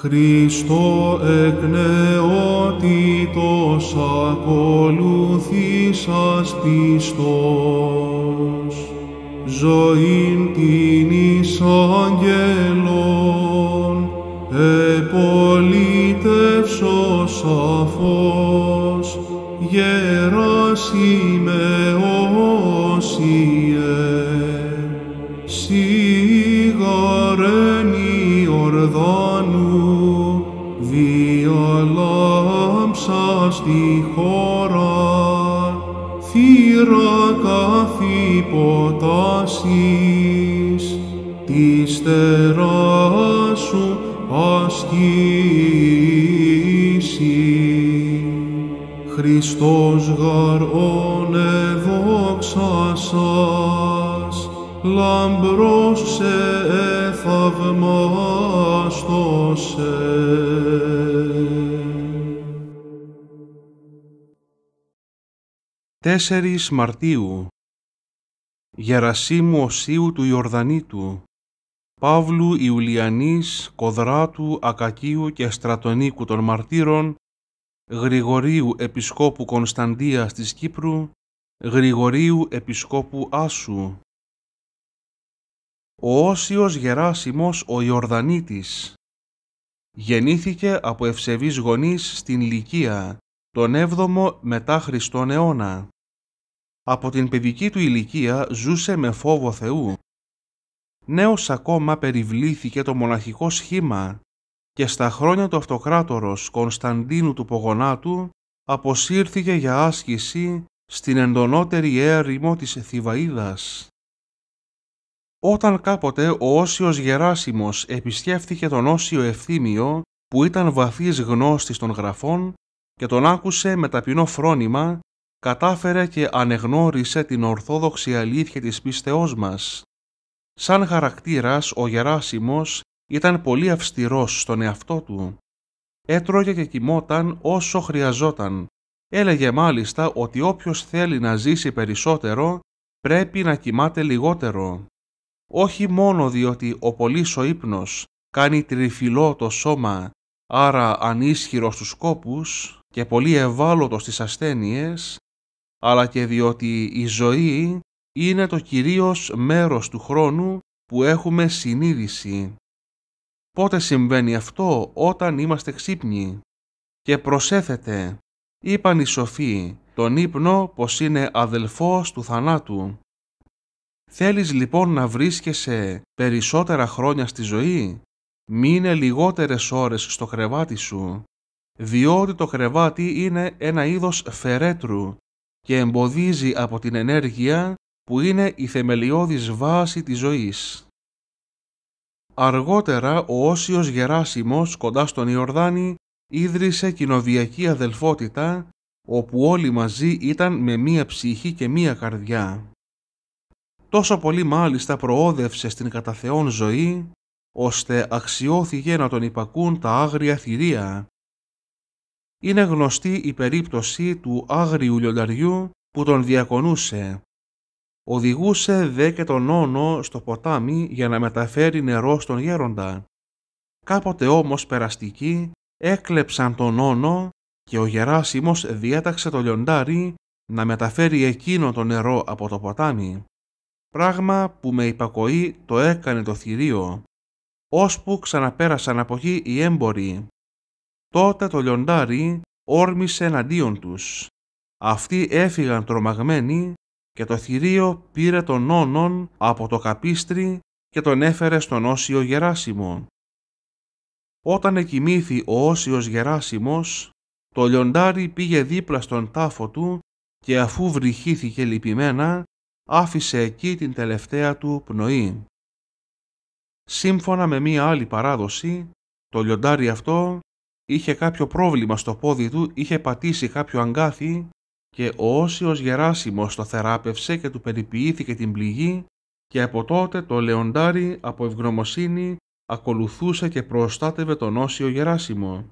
Χριστό εκ νεότητος ακολουθήσας πιστός, ζωήν την εις αγγελών, επολίτευσος αφός, γεράς ημεώσιε, σιγαρένι ορδάνου, στη χώρα, θύρα καθή υποτάσεις τη στερά σου ασκήσει. Χριστός γαρώνε δόξα σας, λαμπρός σε σε. 4 Μαρτίου Γερασίμου Οσίου του Ιορδανίτου Παύλου Ιουλιανής, Κοδράτου, Ακακίου και Στρατονίκου των Μαρτύρων Γρηγορίου Επισκόπου Κωνσταντίας της Κύπρου Γρηγορίου Επισκόπου Άσου Ο Όσιος Γεράσιμος ο Ιορδανίτης γεννήθηκε από ευσεβείς γονείς στην Λυκία, τον 7ο μετά Χριστόν αιώνα. Από την παιδική του ηλικία ζούσε με φόβο Θεού. Νέος ακόμα περιβλήθηκε το μοναχικό σχήμα και στα χρόνια του αυτοκράτορος Κωνσταντίνου του Πογονάτου αποσύρθηκε για άσκηση στην εντονότερη έρημο της Θηβαίδας. Όταν κάποτε ο Όσιος Γεράσιμος επισκέφθηκε τον Όσιο Ευθύμιο που ήταν βαθύς γνώστης των γραφών και τον άκουσε με ταπεινό φρόνημα κατάφερε και ανεγνώρισε την ορθόδοξη αλήθεια της πίστεώς μας. Σαν χαρακτήρας, ο Γεράσιμος ήταν πολύ αυστηρός στον εαυτό του. Έτρωγε και κοιμόταν όσο χρειαζόταν. Έλεγε μάλιστα ότι όποιος θέλει να ζήσει περισσότερο, πρέπει να κοιμάται λιγότερο. Όχι μόνο διότι ο πολύς ο ύπνος κάνει τριφυλό το σώμα, άρα ανίσχυρο στους κόπους και πολύ ευάλωτο στις ασθένειες, αλλά και διότι η ζωή είναι το κυρίως μέρος του χρόνου που έχουμε συνείδηση. Πότε συμβαίνει αυτό όταν είμαστε ξύπνοι. Και προσέθετε, είπαν οι σοφοί, τον ύπνο πως είναι αδελφός του θανάτου. Θέλεις λοιπόν να βρίσκεσαι περισσότερα χρόνια στη ζωή, μείνε λιγότερες ώρες στο κρεβάτι σου, διότι το κρεβάτι είναι ένα είδος φερέτρου και εμποδίζει από την ενέργεια που είναι η θεμελιώδης βάση της ζωής. Αργότερα ο Όσιος Γεράσιμος κοντά στον Ιορδάνη ίδρυσε κοινοβιακή αδελφότητα όπου όλοι μαζί ήταν με μία ψυχή και μία καρδιά. Τόσο πολύ μάλιστα προόδευσε στην καταθεών ζωή, ώστε αξιώθηκε να τον υπακούν τα άγρια θηρία, είναι γνωστή η περίπτωση του άγριου λιονταριού που τον διακονούσε. Οδηγούσε δε και τον όνο στο ποτάμι για να μεταφέρει νερό στον γέροντα. Κάποτε όμως περαστικοί έκλεψαν τον όνο και ο Γεράσιμος διέταξε το λιοντάρι να μεταφέρει εκείνο το νερό από το ποτάμι. Πράγμα που με υπακοή το έκανε το θηρίο, ώσπου ξαναπέρασαν από εκεί οι έμποροι Τότε το λιοντάρι όρμησε εναντίον τους. Αυτοί έφυγαν τρομαγμένοι και το θηρίο πήρε τον όνον από το καπίστρι και τον έφερε στον Όσιο Γεράσιμο. Όταν εκοιμήθη ο Όσιος Γεράσιμος, το λιοντάρι πήγε δίπλα στον τάφο του και αφού βρυχήθηκε λυπημένα, άφησε εκεί την τελευταία του πνοή. Σύμφωνα με μία άλλη παράδοση, το λιοντάρι αυτό είχε κάποιο πρόβλημα στο πόδι του, είχε πατήσει κάποιο αγκάθι και ο Όσιος Γεράσιμος το θεράπευσε και του περιποιήθηκε την πληγή και από τότε το λεοντάρι από ευγνωμοσύνη ακολουθούσε και προστάτευε τον Όσιο Γεράσιμο.